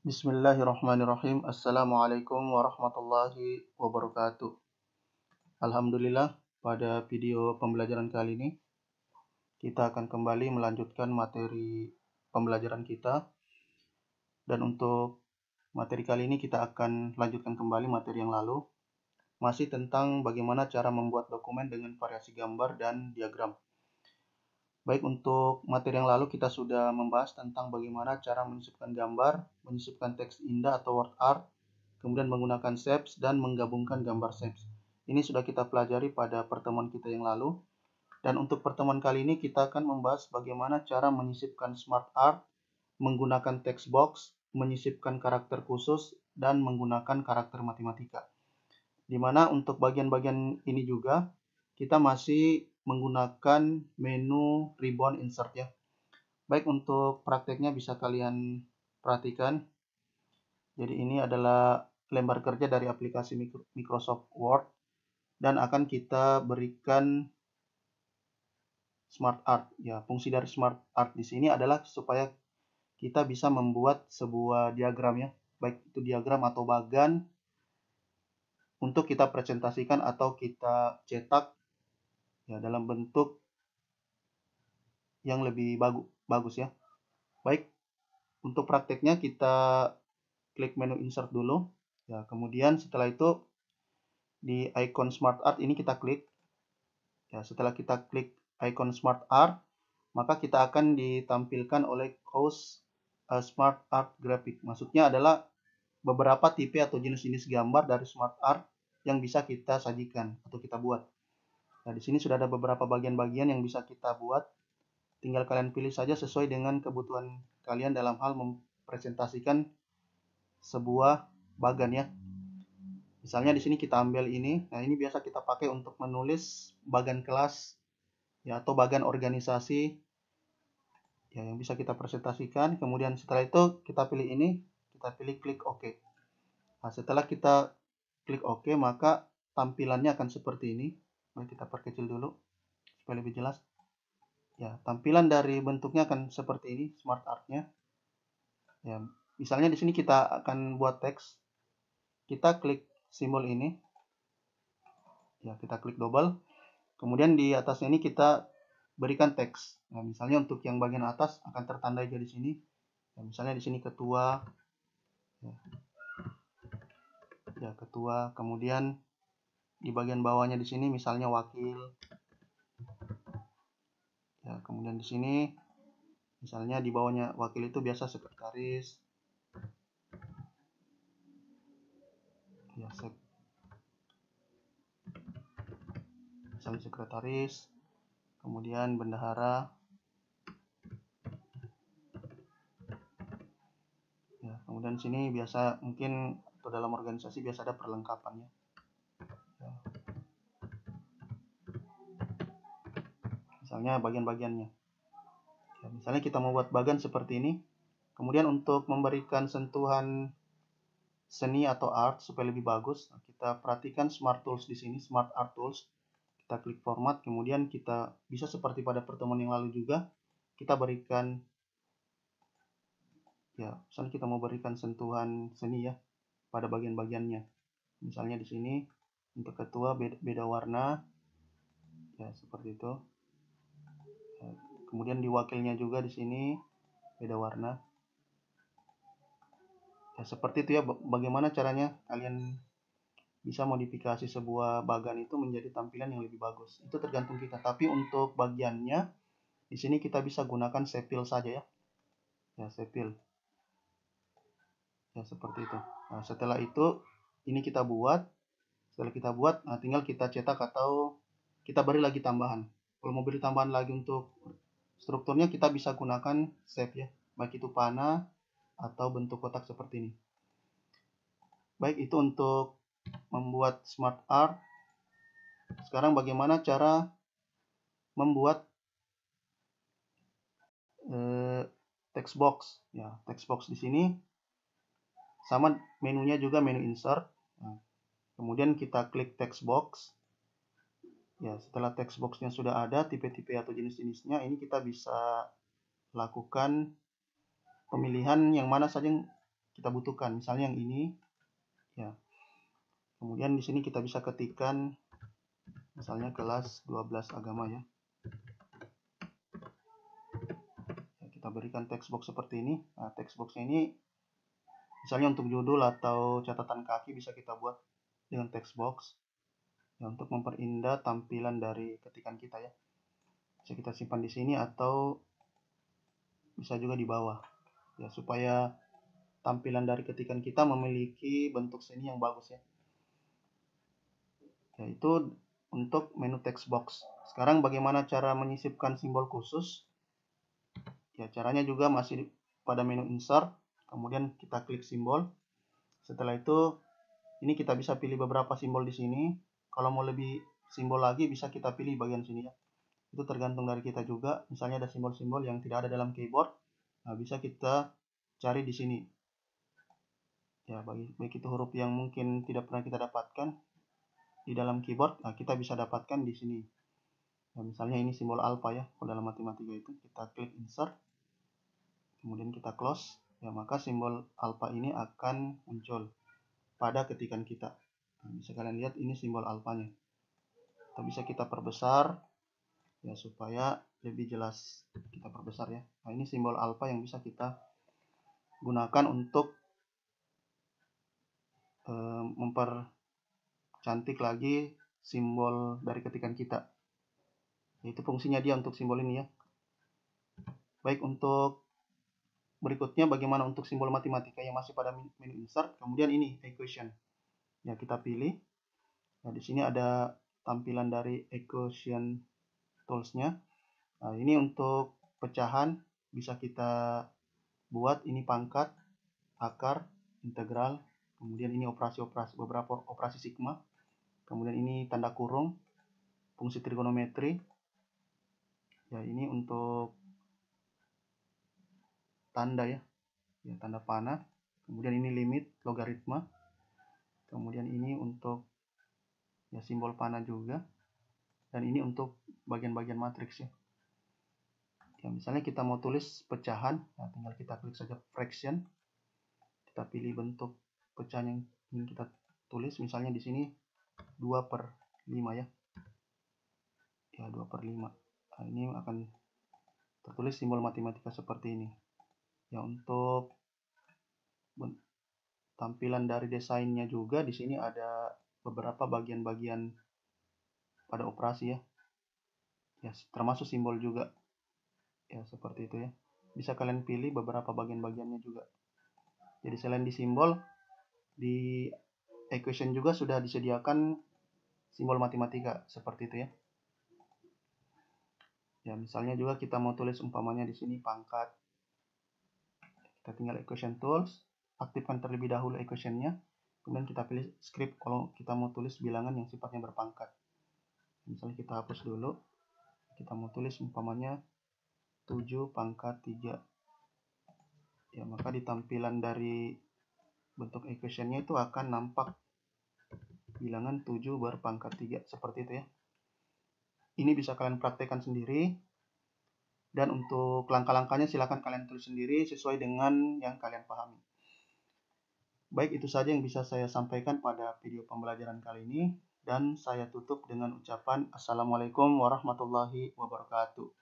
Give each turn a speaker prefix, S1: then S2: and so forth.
S1: Bismillahirrahmanirrahim. Assalamualaikum warahmatullahi wabarakatuh. Alhamdulillah, pada video pembelajaran kali ini kita akan kembali melanjutkan materi pembelajaran kita. Dan untuk materi kali ini kita akan lanjutkan kembali materi yang lalu masih tentang bagaimana cara membuat dokumen dengan variasi gambar dan diagram. Baik untuk materi yang lalu kita sudah membahas tentang bagaimana cara menyisipkan gambar, menyisipkan teks indah atau word art, kemudian menggunakan shapes dan menggabungkan gambar shapes. Ini sudah kita pelajari pada pertemuan kita yang lalu. Dan untuk pertemuan kali ini kita akan membahas bagaimana cara menyisipkan smart art, menggunakan text box, menyisipkan karakter khusus, dan menggunakan karakter matematika. Dimana untuk bagian-bagian ini juga kita masih menggunakan menu ribbon insert ya. Baik untuk prakteknya bisa kalian perhatikan. Jadi ini adalah lembar kerja dari aplikasi Microsoft Word dan akan kita berikan Smart Art ya. Fungsi dari Smart Art di sini adalah supaya kita bisa membuat sebuah diagram ya, baik itu diagram atau bagan untuk kita presentasikan atau kita cetak ya dalam bentuk yang lebih bagus bagus ya. Baik, untuk prakteknya kita klik menu insert dulu. Ya, kemudian setelah itu di icon Smart Art ini kita klik. Ya, setelah kita klik icon Smart Art, maka kita akan ditampilkan oleh cause uh, Smart Art Graphic. Maksudnya adalah beberapa tipe atau jenis-jenis gambar dari Smart Art yang bisa kita sajikan atau kita buat. Nah, di sini sudah ada beberapa bagian-bagian yang bisa kita buat. Tinggal kalian pilih saja sesuai dengan kebutuhan kalian dalam hal mempresentasikan sebuah bagan ya. Misalnya di sini kita ambil ini. Nah, ini biasa kita pakai untuk menulis bagan kelas ya atau bagan organisasi ya yang bisa kita presentasikan. Kemudian setelah itu kita pilih ini, kita pilih klik OK. Nah, setelah kita klik OK, maka tampilannya akan seperti ini. Baik, kita perkecil dulu supaya lebih jelas. Ya, tampilan dari bentuknya akan seperti ini, smart art-nya. Ya, misalnya di sini kita akan buat teks. Kita klik simbol ini. Ya, kita klik double. Kemudian di atasnya ini kita berikan teks. Nah, misalnya untuk yang bagian atas akan tertandai jadi sini. Ya, misalnya di sini ketua. ya, ya ketua. Kemudian di bagian bawahnya di sini misalnya wakil ya kemudian di sini misalnya di bawahnya wakil itu biasa sekretaris ya sek misalnya sekretaris kemudian bendahara ya kemudian di sini biasa mungkin atau dalam organisasi biasa ada perlengkapannya misalnya bagian-bagiannya. Ya, misalnya kita mau buat bagan seperti ini, kemudian untuk memberikan sentuhan seni atau art supaya lebih bagus, nah, kita perhatikan smart tools di sini, smart art tools. Kita klik format, kemudian kita bisa seperti pada pertemuan yang lalu juga, kita berikan ya misalnya kita mau berikan sentuhan seni ya pada bagian-bagiannya misalnya di sini untuk ketua beda, beda warna ya seperti itu kemudian di wakilnya juga di sini beda warna ya seperti itu ya bagaimana caranya kalian bisa modifikasi sebuah bagan itu menjadi tampilan yang lebih bagus itu tergantung kita tapi untuk bagiannya di sini kita bisa gunakan sepil saja ya ya sepil ya seperti itu nah setelah itu ini kita buat setelah kita buat nah tinggal kita cetak atau kita beri lagi tambahan kalau mau beri tambahan lagi untuk strukturnya kita bisa gunakan shape ya, baik itu panah atau bentuk kotak seperti ini. Baik itu untuk membuat smart art. Sekarang bagaimana cara membuat eh, text box ya, text box di sini sama menunya juga menu insert. Nah, kemudian kita klik text box. Ya, setelah text box sudah ada, tipe-tipe atau jenis-jenisnya, ini kita bisa lakukan pemilihan yang mana saja yang kita butuhkan. Misalnya yang ini, ya. Kemudian di sini kita bisa ketikkan misalnya kelas 12 agama ya. ya kita berikan text box seperti ini. Nah, text box ini misalnya untuk judul atau catatan kaki bisa kita buat dengan text box ya untuk memperindah tampilan dari ketikan kita ya bisa kita simpan di sini atau bisa juga di bawah ya supaya tampilan dari ketikan kita memiliki bentuk seni yang bagus ya yaitu untuk menu text box sekarang bagaimana cara menyisipkan simbol khusus ya caranya juga masih pada menu insert kemudian kita klik simbol setelah itu ini kita bisa pilih beberapa simbol di sini kalau mau lebih simbol lagi bisa kita pilih bagian sini ya. Itu tergantung dari kita juga. Misalnya ada simbol-simbol yang tidak ada dalam keyboard, nah bisa kita cari di sini. Ya, bagi, baik itu huruf yang mungkin tidak pernah kita dapatkan di dalam keyboard, nah kita bisa dapatkan di sini. Nah, misalnya ini simbol alpha ya, kalau dalam matematika itu kita klik insert, kemudian kita close, ya maka simbol alpha ini akan muncul pada ketikan kita. Nah, bisa kalian lihat ini simbol alfanya. Atau bisa kita perbesar ya supaya lebih jelas kita perbesar ya. Nah, ini simbol alfa yang bisa kita gunakan untuk e, mempercantik lagi simbol dari ketikan kita. Itu fungsinya dia untuk simbol ini ya. Baik untuk berikutnya bagaimana untuk simbol matematika yang masih pada menu insert, kemudian ini equation ya kita pilih nah di sini ada tampilan dari equation toolsnya nah, ini untuk pecahan bisa kita buat ini pangkat akar integral kemudian ini operasi-operasi beberapa operasi sigma kemudian ini tanda kurung fungsi trigonometri ya ini untuk tanda ya, ya tanda panah kemudian ini limit logaritma kemudian ini untuk ya simbol panah juga dan ini untuk bagian-bagian matriks ya. Oke, ya, misalnya kita mau tulis pecahan nah, tinggal kita klik saja fraction kita pilih bentuk pecahan yang ingin kita tulis misalnya di sini 2 per 5 ya ya 2 per 5 nah, ini akan tertulis simbol matematika seperti ini ya untuk tampilan dari desainnya juga di sini ada beberapa bagian-bagian pada operasi ya. Ya, termasuk simbol juga. Ya, seperti itu ya. Bisa kalian pilih beberapa bagian-bagiannya juga. Jadi selain di simbol, di equation juga sudah disediakan simbol matematika seperti itu ya. Ya, misalnya juga kita mau tulis umpamanya di sini pangkat. Kita tinggal equation tools, aktifkan terlebih dahulu equationnya kemudian kita pilih script kalau kita mau tulis bilangan yang sifatnya berpangkat misalnya kita hapus dulu kita mau tulis umpamanya 7 pangkat 3 ya maka di tampilan dari bentuk equationnya itu akan nampak bilangan 7 berpangkat 3 seperti itu ya ini bisa kalian praktekkan sendiri dan untuk langkah-langkahnya silahkan kalian tulis sendiri sesuai dengan yang kalian pahami Baik, itu saja yang bisa saya sampaikan pada video pembelajaran kali ini. Dan saya tutup dengan ucapan Assalamualaikum warahmatullahi wabarakatuh.